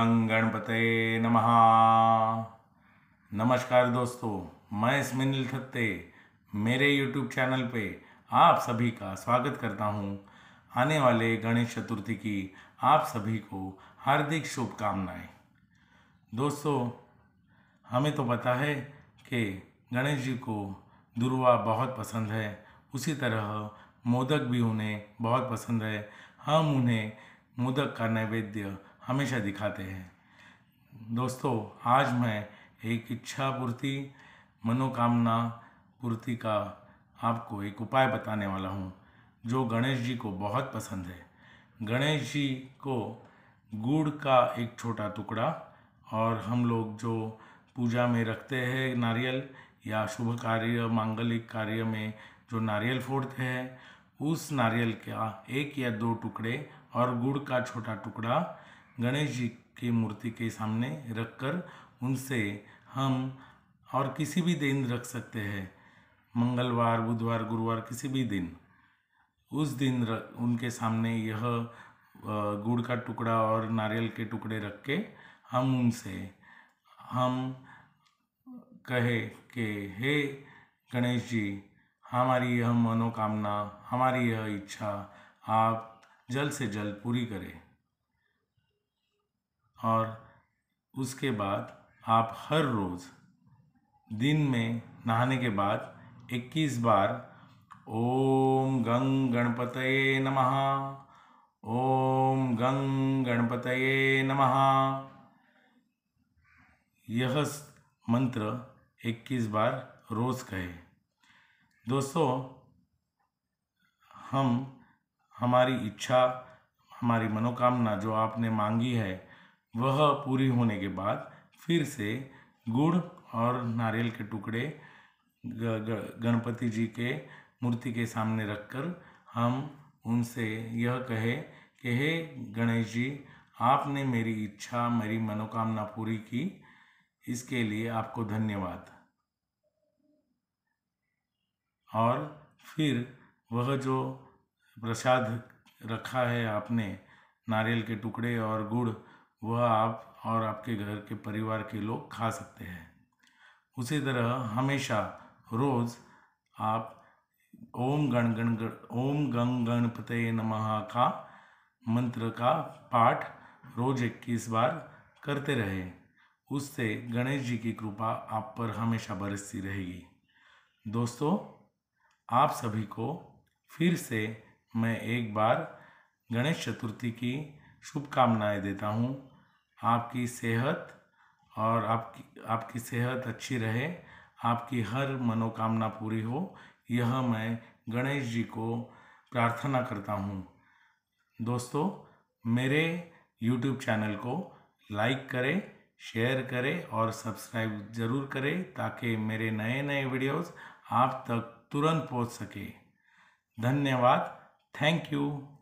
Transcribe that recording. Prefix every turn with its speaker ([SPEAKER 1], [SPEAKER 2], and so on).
[SPEAKER 1] गंग गणपते नमः नमस्कार दोस्तों मैं स्मिनिल थत्ते मेरे यूट्यूब चैनल पे आप सभी का स्वागत करता हूँ आने वाले गणेश चतुर्थी की आप सभी को हार्दिक शुभकामनाएं दोस्तों हमें तो पता है कि गणेश जी को दुर्वा बहुत पसंद है उसी तरह मोदक भी उन्हें बहुत पसंद है हम उन्हें मोदक का नैवेद्य हमेशा दिखाते हैं दोस्तों आज मैं एक इच्छा पूर्ति मनोकामना पूर्ति का आपको एक उपाय बताने वाला हूँ जो गणेश जी को बहुत पसंद है गणेश जी को गुड़ का एक छोटा टुकड़ा और हम लोग जो पूजा में रखते हैं नारियल या शुभ कार्य मांगलिक कार्य में जो नारियल फोड़ते हैं उस नारियल का एक या दो टुकड़े और गुड़ का छोटा टुकड़ा गणेश जी की मूर्ति के सामने रखकर उनसे हम और किसी भी दिन रख सकते हैं मंगलवार बुधवार गुरुवार किसी भी दिन उस दिन उनके सामने यह गुड़ का टुकड़ा और नारियल के टुकड़े रख के हम उनसे हम कहे कि हे गणेश जी हमारी यह मनोकामना हमारी यह इच्छा आप जल्द से जल्द पूरी करें और उसके बाद आप हर रोज़ दिन में नहाने के बाद 21 बार ओम गंग गणपतये नमः ओम गंग गणपतये नमः यह मंत्र 21 बार रोज़ कहे दोस्तों हम हमारी इच्छा हमारी मनोकामना जो आपने मांगी है वह पूरी होने के बाद फिर से गुड़ और नारियल के टुकड़े गणपति जी के मूर्ति के सामने रखकर हम उनसे यह कहे कि हे गणेश जी आपने मेरी इच्छा मेरी मनोकामना पूरी की इसके लिए आपको धन्यवाद और फिर वह जो प्रसाद रखा है आपने नारियल के टुकड़े और गुड़ वह आप और आपके घर के परिवार के लोग खा सकते हैं उसी तरह हमेशा रोज़ आप ओम गण गण ओम गंग गणपते नम का मंत्र का पाठ रोज इक्कीस बार करते रहे उससे गणेश जी की कृपा आप पर हमेशा बरसती रहेगी दोस्तों आप सभी को फिर से मैं एक बार गणेश चतुर्थी की शुभकामनाएं देता हूँ आपकी सेहत और आपकी आपकी सेहत अच्छी रहे आपकी हर मनोकामना पूरी हो यह मैं गणेश जी को प्रार्थना करता हूँ दोस्तों मेरे यूट्यूब चैनल को लाइक करें शेयर करें और सब्सक्राइब ज़रूर करें ताकि मेरे नए नए वीडियोस आप तक तुरंत पहुंच सके धन्यवाद थैंक यू